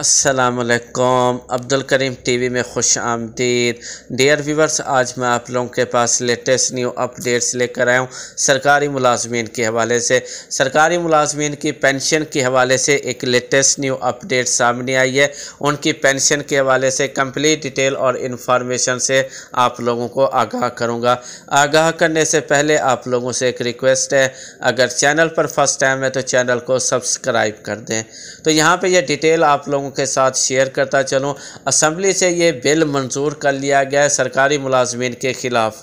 असलकम अब्दुल करीम टीवी में खुश आमदीद डियर व्यूवर्स आज मैं आप लोगों के पास लेटेस्ट न्यू अपडेट्स लेकर आया हूँ सरकारी मुलाजमीन के हवाले से सरकारी मुलाजमीन की पेंशन के हवाले से एक लेटेस्ट न्यू अपडेट सामने आई है उनकी पेंशन के हवाले से कंप्लीट डिटेल और इन्फॉर्मेशन से आप लोगों को आगाह करूँगा आगाह करने से पहले आप लोगों से एक रिक्वेस्ट है अगर चैनल पर फर्स्ट टाइम है तो चैनल को सब्सक्राइब कर दें तो यहाँ पर यह डिटेल आप लोगों लोगों के साथ शेयर करता चलूँ असम्बली से ये बिल मंजूर कर लिया गया है सरकारी मुलाजमन के ख़िलाफ़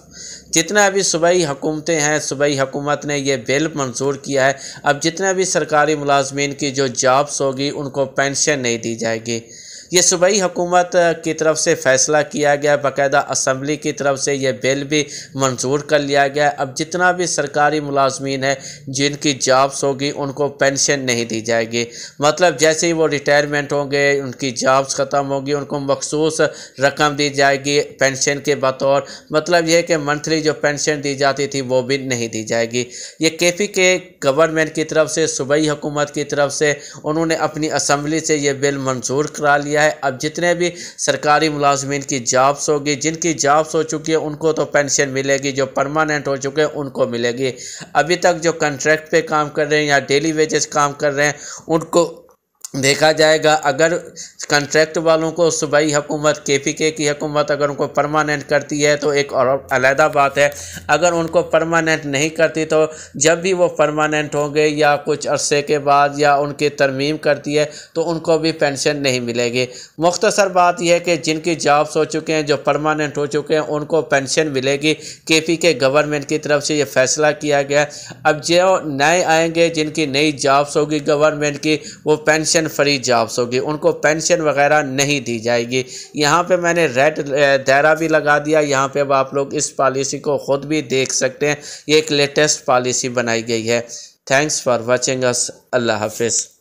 जितना अभी सूबाई हुकूमतें हैं सूबाई हुकूमत ने यह बिल मंजूर किया है अब जितने भी सरकारी मुलाजमन की जो जॉब्स होगी उनको पेंशन नहीं दी जाएगी ये सूबाई हुकूमत की तरफ से फ़ैसला किया गया बाकायदा असम्बली की तरफ से यह बिल भी मंजूर कर लिया गया अब जितना भी सरकारी मुलाजमीन है जिनकी जॉब्स होगी उनको पेंशन नहीं दी जाएगी मतलब जैसे ही वो रिटायरमेंट होंगे उनकी जॉब्स ख़त्म होगी उनको मखसूस रकम दी जाएगी पेंशन के बतौर मतलब यह कि मंथली जो पेंशन दी जाती थी वो भी नहीं दी जाएगी ये के पी के गवर्नमेंट की तरफ से सूबाई हुकूमत की तरफ से उन्होंने अपनी असम्बली से ये बिल मंजूर करा लिया दिया है अब जितने भी सरकारी मुलाजमन की जॉब्स होगी जिनकी जॉब्स हो चुकी है उनको तो पेंशन मिलेगी जो परमानेंट हो चुके हैं उनको मिलेगी अभी तक जो कंट्रैक्ट पे काम कर रहे हैं या डेली वेजेस काम कर रहे हैं उनको देखा जाएगा अगर कंट्रैक्ट वालों को सूबाई हुकूमत के पी के की हुकूमत अगर उनको परमानेंट करती है तो एक और अलहदा बात है अगर उनको परमानेंट नहीं करती तो जब भी वो परमानेंट होंगे या कुछ अरसे के बाद या उनकी तरमीम करती है तो उनको भी पेंशन नहीं मिलेगी मुख्तसर बात यह है कि जिनकी जॉब्स हो चुके हैं जो परमानेंट हो चुके हैं उनको पेंशन मिलेगी के पी के गवर्नमेंट की तरफ से ये फैसला किया गया अब जो नए आएंगे जिनकी नई जॉब्स होगी गवर्नमेंट की वो पेंशन पेंशन फ्री जॉब्स होगी उनको पेंशन वगैरह नहीं दी जाएगी यहाँ पे मैंने रेड दायरा भी लगा दिया यहाँ पे अब आप लोग इस पॉलिसी को ख़ुद भी देख सकते हैं ये एक लेटेस्ट पॉलिसी बनाई गई है थैंक्स फॉर वॉचिंग अस अल्लाह हाफिज़